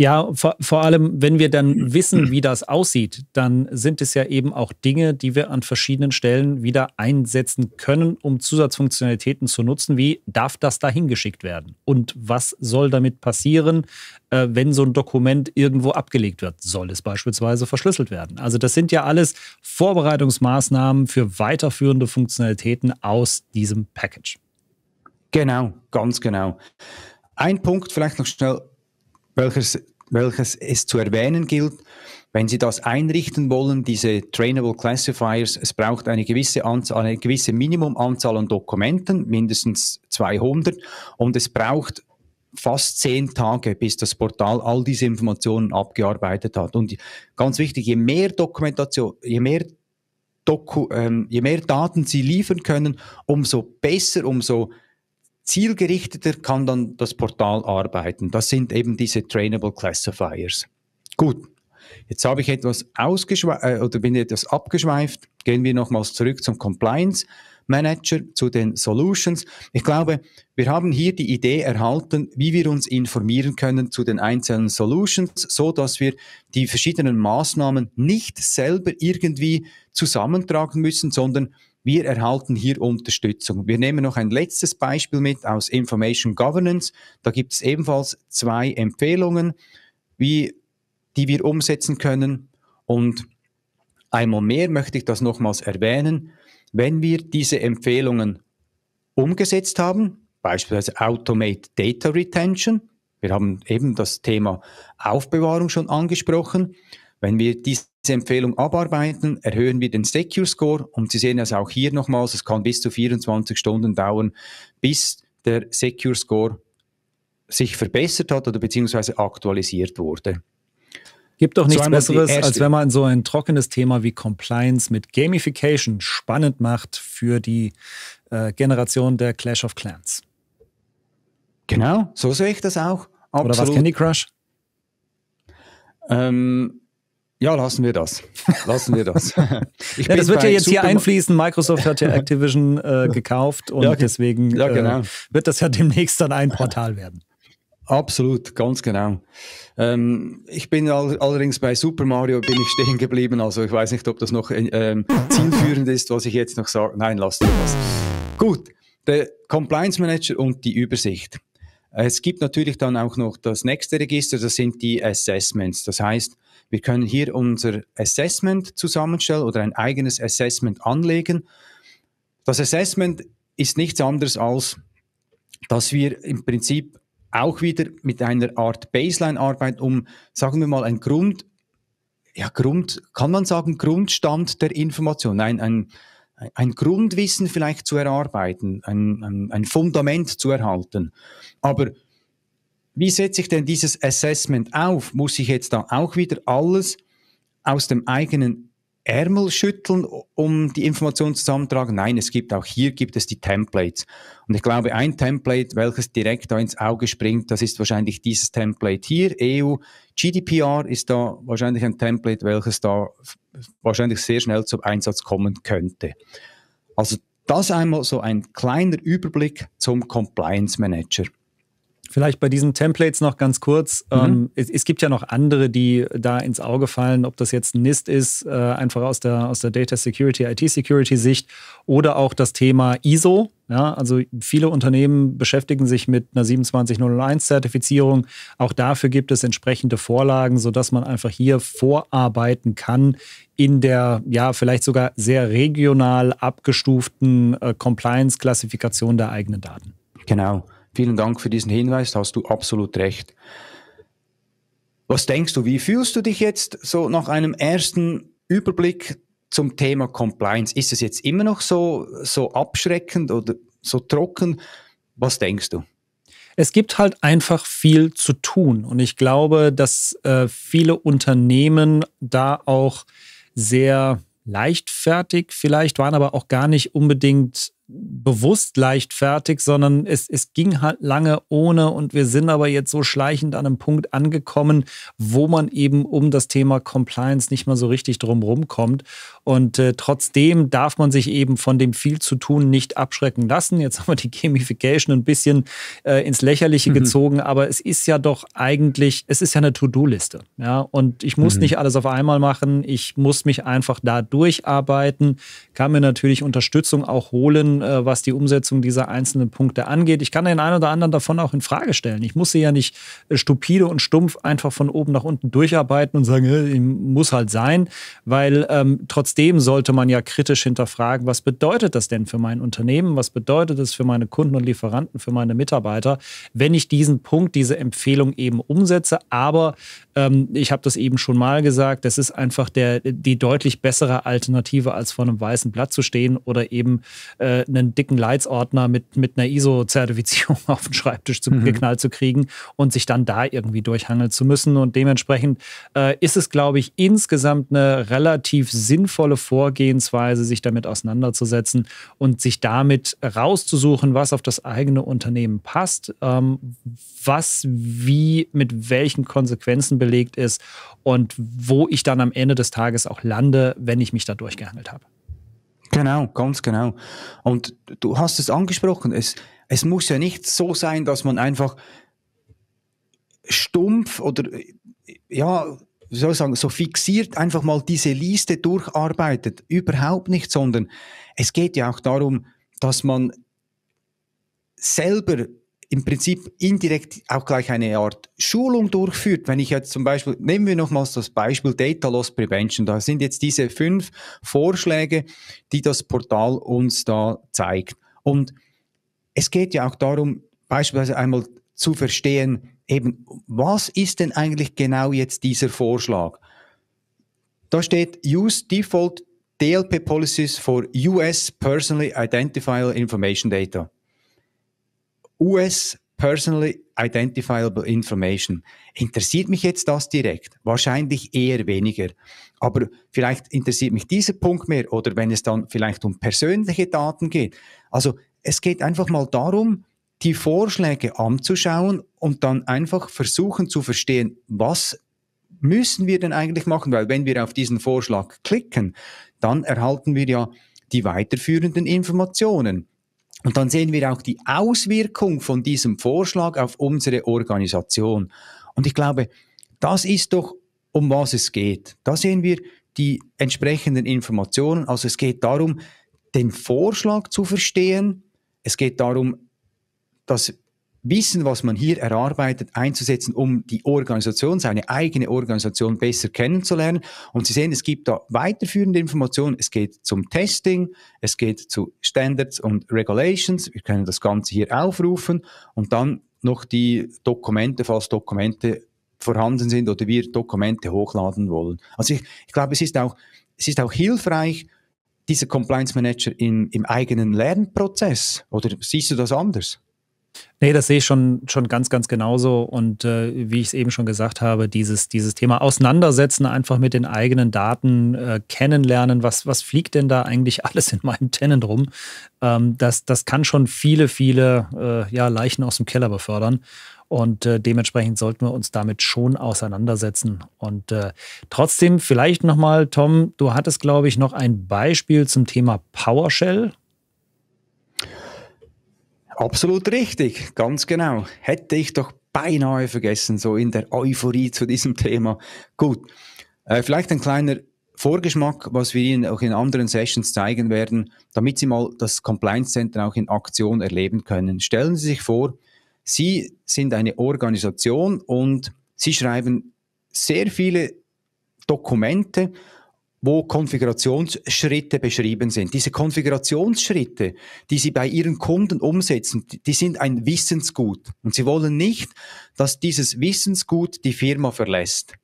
Ja, vor, vor, allem, wenn wir dann wissen, wie das aussieht, dann sind es ja eben auch Dinge, die wir an verschiedenen Stellen wieder einsetzen können, um Zusatzfunktionalitäten zu nutzen, wie darf das dahin geschickt werden und was soll damit passieren, äh, wenn so ein Dokument irgendwo abgelegt wird? Soll es beispielsweise verschlüsselt werden? Also das sind ja alles Vorbereitungsmaßnahmen für weiterführende Funktionalitäten aus diesem Package. Genau, ganz genau. Ein Punkt vielleicht noch schnell welches welches es zu erwähnen gilt. Wenn Sie das einrichten wollen, diese Trainable Classifiers, es braucht eine gewisse Anzahl, eine gewisse Minimumanzahl an Dokumenten, mindestens 200, und es braucht fast zehn Tage, bis das Portal all diese Informationen abgearbeitet hat. Und ganz wichtig, je mehr Dokumentation, je mehr Doku, ähm, je mehr Daten Sie liefern können, umso besser, umso Zielgerichteter kann dann das Portal arbeiten. Das sind eben diese Trainable Classifiers. Gut, jetzt habe ich etwas ausgeschweift äh, oder bin etwas abgeschweift. Gehen wir nochmals zurück zum Compliance Manager, zu den Solutions. Ich glaube, wir haben hier die Idee erhalten, wie wir uns informieren können zu den einzelnen Solutions, so dass wir die verschiedenen Maßnahmen nicht selber irgendwie zusammentragen müssen, sondern wir erhalten hier Unterstützung. Wir nehmen noch ein letztes Beispiel mit aus Information Governance. Da gibt es ebenfalls zwei Empfehlungen, wie, die wir umsetzen können. Und einmal mehr möchte ich das nochmals erwähnen. Wenn wir diese Empfehlungen umgesetzt haben, beispielsweise Automate Data Retention, wir haben eben das Thema Aufbewahrung schon angesprochen, wenn wir diese diese Empfehlung abarbeiten, erhöhen wir den Secure Score und Sie sehen das auch hier nochmals, es kann bis zu 24 Stunden dauern, bis der Secure Score sich verbessert hat oder beziehungsweise aktualisiert wurde. Gibt doch nichts Besseres, als wenn man so ein trockenes Thema wie Compliance mit Gamification spannend macht für die äh, Generation der Clash of Clans. Genau, so sehe ich das auch. Absolut. Oder was Candy Crush? Ähm, ja, lassen wir das. Lassen wir das. ja, das wird ja jetzt Super hier einfließen. Microsoft hat ja Activision äh, gekauft und ja, deswegen ja, äh, genau. äh, wird das ja demnächst dann ein Portal werden. Absolut, ganz genau. Ähm, ich bin all allerdings bei Super Mario bin ich stehen geblieben, also ich weiß nicht, ob das noch äh, ähm, zielführend ist, was ich jetzt noch sage. Nein, lassen wir das. Gut, der Compliance Manager und die Übersicht. Es gibt natürlich dann auch noch das nächste Register, das sind die Assessments. Das heißt, wir können hier unser Assessment zusammenstellen oder ein eigenes Assessment anlegen. Das Assessment ist nichts anderes als, dass wir im Prinzip auch wieder mit einer Art baseline arbeiten, um, sagen wir mal, ein Grund, ja, Grund, kann man sagen, Grundstand der Information, nein, ein, ein Grundwissen vielleicht zu erarbeiten, ein, ein, ein Fundament zu erhalten. Aber wie setze ich denn dieses Assessment auf? Muss ich jetzt da auch wieder alles aus dem eigenen Ärmel schütteln, um die Informationen zusammentragen? Nein, es gibt auch hier gibt es die Templates. Und ich glaube, ein Template, welches direkt da ins Auge springt, das ist wahrscheinlich dieses Template hier. EU GDPR ist da wahrscheinlich ein Template, welches da wahrscheinlich sehr schnell zum Einsatz kommen könnte. Also das einmal so ein kleiner Überblick zum Compliance Manager. Vielleicht bei diesen Templates noch ganz kurz. Mhm. Ähm, es, es, gibt ja noch andere, die da ins Auge fallen, ob das jetzt NIST ist, äh, einfach aus der, aus der Data Security, IT-Security-Sicht oder auch das Thema ISO. Ja, also viele Unternehmen beschäftigen sich mit einer 27001-Zertifizierung. Auch dafür gibt es entsprechende Vorlagen, sodass man einfach hier vorarbeiten kann in der, ja, vielleicht sogar sehr regional abgestuften äh, Compliance-Klassifikation der eigenen Daten. Genau. Vielen Dank für diesen Hinweis, hast du absolut recht. Was denkst du, wie fühlst du dich jetzt so nach einem ersten Überblick zum Thema Compliance? Ist es jetzt immer noch so, so abschreckend oder so trocken? Was denkst du? Es gibt halt einfach viel zu tun und ich glaube, dass äh, viele Unternehmen da auch sehr leichtfertig vielleicht waren, aber auch gar nicht unbedingt bewusst leichtfertig, sondern es, es ging halt lange ohne und wir sind aber jetzt so schleichend an einem Punkt angekommen, wo man eben um das Thema Compliance nicht mal so richtig drumherum kommt. Und äh, trotzdem darf man sich eben von dem viel zu tun nicht abschrecken lassen. Jetzt haben wir die Gamification ein bisschen äh, ins Lächerliche mhm. gezogen, aber es ist ja doch eigentlich, es ist ja eine To-Do-Liste. Ja? Und ich muss mhm. nicht alles auf einmal machen, ich muss mich einfach da durcharbeiten, kann mir natürlich Unterstützung auch holen, äh, was die Umsetzung dieser einzelnen Punkte angeht. Ich kann den einen oder anderen davon auch in Frage stellen. Ich muss sie ja nicht äh, stupide und stumpf einfach von oben nach unten durcharbeiten und sagen, äh, muss halt sein, weil ähm, trotzdem sollte man ja kritisch hinterfragen, was bedeutet das denn für mein Unternehmen, was bedeutet das für meine Kunden und Lieferanten, für meine Mitarbeiter, wenn ich diesen Punkt, diese Empfehlung eben umsetze. Aber ähm, ich habe das eben schon mal gesagt, das ist einfach der, die deutlich bessere Alternative, als vor einem weißen Blatt zu stehen oder eben äh, einen dicken Leitsordner mit, mit einer ISO-Zertifizierung auf den Schreibtisch zu, mhm. geknallt zu kriegen und sich dann da irgendwie durchhangeln zu müssen. Und dementsprechend äh, ist es, glaube ich, insgesamt eine relativ sinnvolle Vorgehensweise, sich damit auseinanderzusetzen und sich damit rauszusuchen, was auf das eigene Unternehmen passt, ähm, was wie mit welchen Konsequenzen belegt ist und wo ich dann am Ende des Tages auch lande, wenn ich mich da durchgehangelt habe. Genau, ganz genau. Und du hast es angesprochen, es, es muss ja nicht so sein, dass man einfach stumpf oder ja, wie soll ich sagen, so fixiert einfach mal diese Liste durcharbeitet. Überhaupt nicht, sondern es geht ja auch darum, dass man selber im Prinzip indirekt auch gleich eine Art Schulung durchführt. Wenn ich jetzt zum Beispiel, nehmen wir nochmals das Beispiel Data Loss Prevention, da sind jetzt diese fünf Vorschläge, die das Portal uns da zeigt. Und es geht ja auch darum, beispielsweise einmal zu verstehen, eben, was ist denn eigentlich genau jetzt dieser Vorschlag? Da steht Use Default DLP Policies for US Personally Identifiable Information Data. US Personally Identifiable Information. Interessiert mich jetzt das direkt? Wahrscheinlich eher weniger. Aber vielleicht interessiert mich dieser Punkt mehr oder wenn es dann vielleicht um persönliche Daten geht. Also es geht einfach mal darum, die Vorschläge anzuschauen und dann einfach versuchen zu verstehen, was müssen wir denn eigentlich machen? Weil wenn wir auf diesen Vorschlag klicken, dann erhalten wir ja die weiterführenden Informationen. Und dann sehen wir auch die Auswirkung von diesem Vorschlag auf unsere Organisation. Und ich glaube, das ist doch, um was es geht. Da sehen wir die entsprechenden Informationen. Also es geht darum, den Vorschlag zu verstehen. Es geht darum, dass Wissen, was man hier erarbeitet, einzusetzen, um die Organisation, seine eigene Organisation besser kennenzulernen. Und Sie sehen, es gibt da weiterführende Informationen. Es geht zum Testing, es geht zu Standards und Regulations. Wir können das Ganze hier aufrufen und dann noch die Dokumente, falls Dokumente vorhanden sind oder wir Dokumente hochladen wollen. Also ich, ich glaube, es ist auch, es ist auch hilfreich, dieser Compliance Manager in, im eigenen Lernprozess. Oder siehst du das anders? Nee, das sehe ich schon, schon ganz, ganz genauso. Und äh, wie ich es eben schon gesagt habe, dieses, dieses Thema Auseinandersetzen einfach mit den eigenen Daten, äh, kennenlernen, was, was fliegt denn da eigentlich alles in meinem Tenant rum, ähm, das, das kann schon viele, viele äh, ja, Leichen aus dem Keller befördern. Und äh, dementsprechend sollten wir uns damit schon auseinandersetzen. Und äh, trotzdem, vielleicht nochmal, Tom, du hattest, glaube ich, noch ein Beispiel zum Thema PowerShell Absolut richtig, ganz genau. Hätte ich doch beinahe vergessen, so in der Euphorie zu diesem Thema. Gut, äh, vielleicht ein kleiner Vorgeschmack, was wir Ihnen auch in anderen Sessions zeigen werden, damit Sie mal das Compliance Center auch in Aktion erleben können. Stellen Sie sich vor, Sie sind eine Organisation und Sie schreiben sehr viele Dokumente wo Konfigurationsschritte beschrieben sind. Diese Konfigurationsschritte, die Sie bei Ihren Kunden umsetzen, die sind ein Wissensgut. Und Sie wollen nicht, dass dieses Wissensgut die Firma verlässt.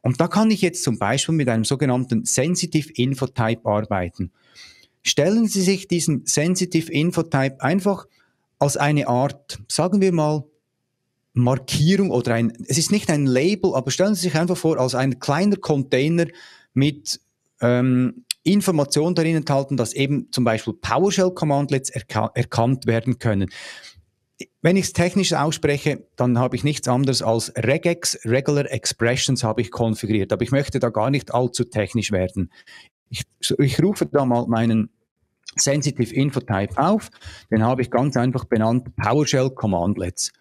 Und da kann ich jetzt zum Beispiel mit einem sogenannten Sensitive Infotype arbeiten. Stellen Sie sich diesen Sensitive Infotype einfach als eine Art, sagen wir mal, Markierung oder ein, es ist nicht ein Label, aber stellen Sie sich einfach vor, als ein kleiner Container mit ähm, Informationen darin enthalten, dass eben zum Beispiel PowerShell-Commandlets erka erkannt werden können. Wenn ich es technisch ausspreche, dann habe ich nichts anderes als regex, regular expressions habe ich konfiguriert, aber ich möchte da gar nicht allzu technisch werden. Ich, ich rufe da mal meinen Sensitive Info Type auf, den habe ich ganz einfach benannt PowerShell Commandlets.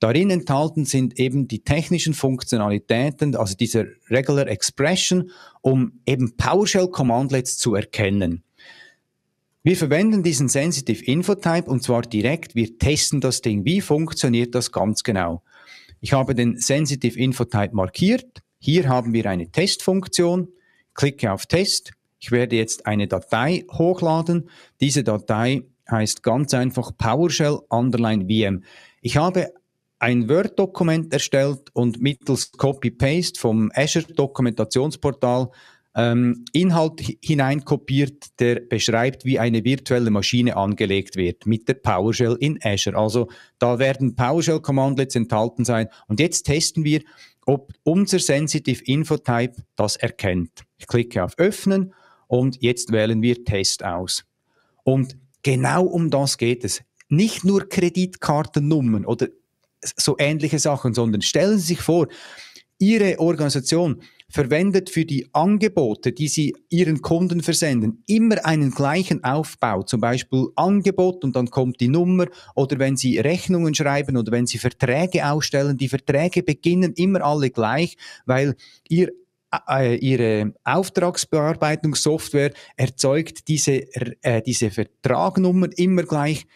Darin enthalten sind eben die technischen Funktionalitäten, also dieser Regular Expression um eben PowerShell Commandlets zu erkennen. Wir verwenden diesen Sensitive Infotype und zwar direkt. Wir testen das Ding. Wie funktioniert das ganz genau? Ich habe den Sensitive Infotype markiert. Hier haben wir eine Testfunktion. Klicke auf Test. Ich werde jetzt eine Datei hochladen. Diese Datei heißt ganz einfach PowerShell Underline VM. Ich habe ein Word-Dokument erstellt und mittels Copy-Paste vom Azure-Dokumentationsportal ähm, Inhalt hineinkopiert, der beschreibt, wie eine virtuelle Maschine angelegt wird mit der PowerShell in Azure. Also da werden PowerShell-Commandlets enthalten sein. Und jetzt testen wir, ob unser Sensitive Infotype das erkennt. Ich klicke auf Öffnen und jetzt wählen wir Test aus. Und genau um das geht es. Nicht nur Kreditkartennummern oder so ähnliche Sachen, sondern stellen Sie sich vor, Ihre Organisation verwendet für die Angebote, die Sie Ihren Kunden versenden, immer einen gleichen Aufbau, zum Beispiel Angebot und dann kommt die Nummer oder wenn Sie Rechnungen schreiben oder wenn Sie Verträge ausstellen, die Verträge beginnen immer alle gleich, weil Ihr äh, ihre Auftragsbearbeitungssoftware erzeugt diese, äh, diese Vertragnummer immer gleich.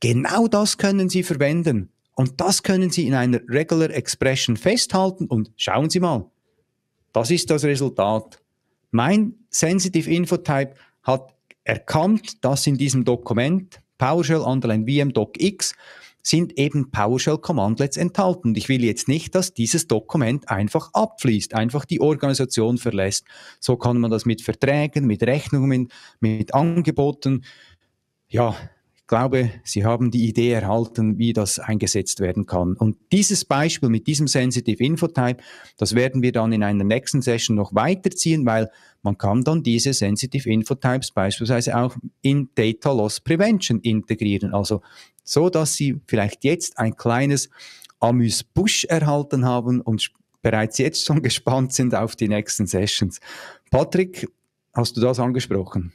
Genau das können Sie verwenden und das können Sie in einer Regular Expression festhalten und schauen Sie mal, das ist das Resultat. Mein Sensitive Infotype hat erkannt, dass in diesem Dokument PowerShell underline VM docx sind eben PowerShell Commandlets enthalten. Und ich will jetzt nicht, dass dieses Dokument einfach abfließt, einfach die Organisation verlässt. So kann man das mit Verträgen, mit Rechnungen, mit Angeboten, ja, glaube, Sie haben die Idee erhalten, wie das eingesetzt werden kann. Und dieses Beispiel mit diesem Sensitive Infotype, das werden wir dann in einer nächsten Session noch weiterziehen, weil man kann dann diese Sensitive Infotypes beispielsweise auch in Data Loss Prevention integrieren. Also so, dass Sie vielleicht jetzt ein kleines Amüs-Busch erhalten haben und bereits jetzt schon gespannt sind auf die nächsten Sessions. Patrick, hast du das angesprochen?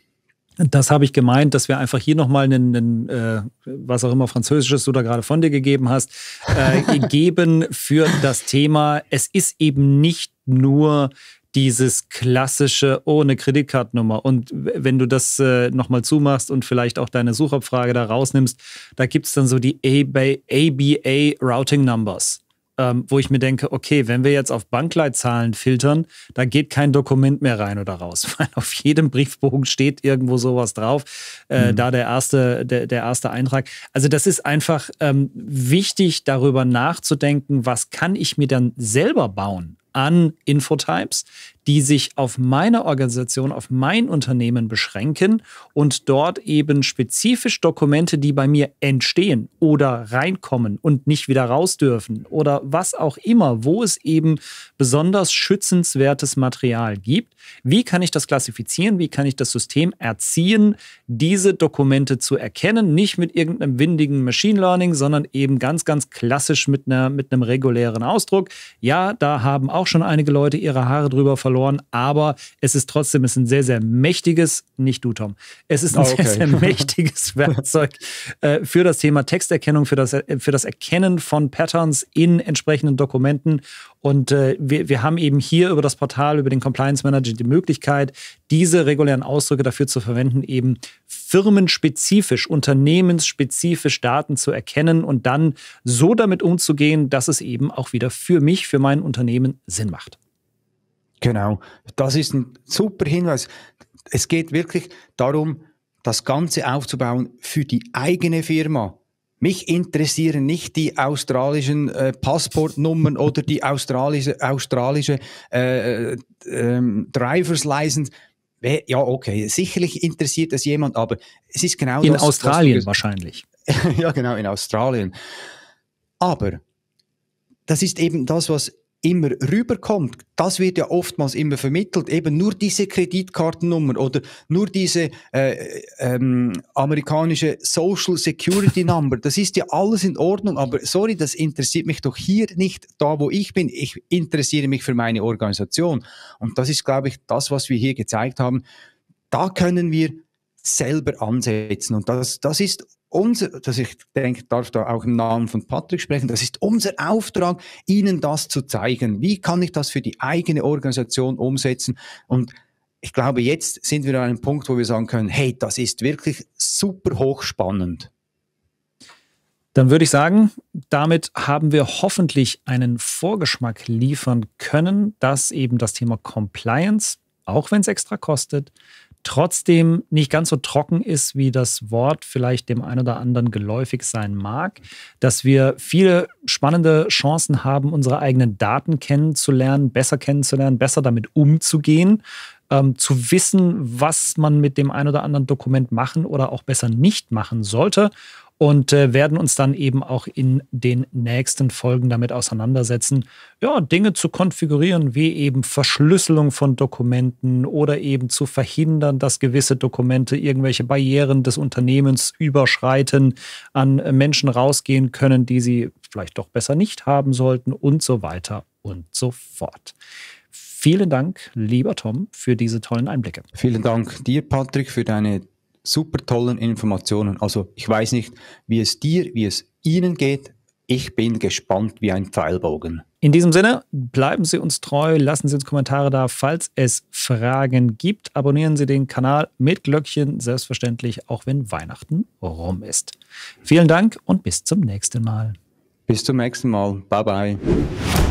Das habe ich gemeint, dass wir einfach hier nochmal einen, einen äh, was auch immer Französisches du da gerade von dir gegeben hast, äh, geben für das Thema. Es ist eben nicht nur dieses klassische ohne Kreditkartennummer. Und wenn du das äh, nochmal zumachst und vielleicht auch deine Suchabfrage da rausnimmst, da gibt es dann so die ABA, ABA Routing Numbers ähm, wo ich mir denke, okay, wenn wir jetzt auf Bankleitzahlen filtern, da geht kein Dokument mehr rein oder raus, weil auf jedem Briefbogen steht irgendwo sowas drauf. Äh, mhm. Da der erste, der, der erste Eintrag. Also das ist einfach ähm, wichtig, darüber nachzudenken, was kann ich mir dann selber bauen an Infotypes, die sich auf meine Organisation, auf mein Unternehmen beschränken und dort eben spezifisch Dokumente, die bei mir entstehen oder reinkommen und nicht wieder raus dürfen oder was auch immer, wo es eben besonders schützenswertes Material gibt. Wie kann ich das klassifizieren? Wie kann ich das System erziehen, diese Dokumente zu erkennen? Nicht mit irgendeinem windigen Machine Learning, sondern eben ganz, ganz klassisch mit, einer, mit einem regulären Ausdruck. Ja, da haben auch schon einige Leute ihre Haare drüber verloren verloren, aber es ist trotzdem, es ist ein sehr, sehr mächtiges, nicht du, Tom, es ist ein oh, okay. sehr, sehr mächtiges Werkzeug äh, für das Thema Texterkennung, für das, äh, für das Erkennen von Patterns in entsprechenden Dokumenten. Und äh, wir, wir haben eben hier über das Portal, über den Compliance Manager die Möglichkeit, diese regulären Ausdrücke dafür zu verwenden, eben firmenspezifisch, unternehmensspezifisch Daten zu erkennen und dann so damit umzugehen, dass es eben auch wieder für mich, für mein Unternehmen Sinn macht. Genau, das ist ein super Hinweis. Es geht wirklich darum, das Ganze aufzubauen für die eigene Firma. Mich interessieren nicht die australischen äh, Passportnummern oder die australische, australische äh, ähm, Drivers License. Ja, okay, sicherlich interessiert es jemand, aber es ist genau in das. In Australien was, wahrscheinlich. ja, genau, in Australien. Aber das ist eben das, was immer rüberkommt. Das wird ja oftmals immer vermittelt, eben nur diese Kreditkartennummer oder nur diese äh, ähm, amerikanische Social Security Number. Das ist ja alles in Ordnung, aber sorry, das interessiert mich doch hier nicht, da wo ich bin. Ich interessiere mich für meine Organisation. Und das ist, glaube ich, das, was wir hier gezeigt haben. Da können wir selber ansetzen. Und das, das ist unser, dass ich denke, darf da auch im Namen von Patrick sprechen, das ist unser Auftrag, Ihnen das zu zeigen. Wie kann ich das für die eigene Organisation umsetzen? Und ich glaube, jetzt sind wir an einem Punkt, wo wir sagen können, hey, das ist wirklich super hochspannend. Dann würde ich sagen, damit haben wir hoffentlich einen Vorgeschmack liefern können, dass eben das Thema Compliance, auch wenn es extra kostet, trotzdem nicht ganz so trocken ist, wie das Wort vielleicht dem einen oder anderen geläufig sein mag, dass wir viele spannende Chancen haben, unsere eigenen Daten kennenzulernen, besser kennenzulernen, besser damit umzugehen, ähm, zu wissen, was man mit dem einen oder anderen Dokument machen oder auch besser nicht machen sollte und äh, werden uns dann eben auch in den nächsten Folgen damit auseinandersetzen, ja, Dinge zu konfigurieren, wie eben Verschlüsselung von Dokumenten oder eben zu verhindern, dass gewisse Dokumente irgendwelche Barrieren des Unternehmens überschreiten, an äh, Menschen rausgehen können, die sie vielleicht doch besser nicht haben sollten und so weiter und so fort. Vielen Dank, lieber Tom, für diese tollen Einblicke. Vielen Dank dir, Patrick, für deine super tollen Informationen. Also ich weiß nicht, wie es dir, wie es Ihnen geht. Ich bin gespannt wie ein Pfeilbogen. In diesem Sinne, bleiben Sie uns treu, lassen Sie uns Kommentare da, falls es Fragen gibt. Abonnieren Sie den Kanal mit Glöckchen, selbstverständlich, auch wenn Weihnachten rum ist. Vielen Dank und bis zum nächsten Mal. Bis zum nächsten Mal. Bye bye.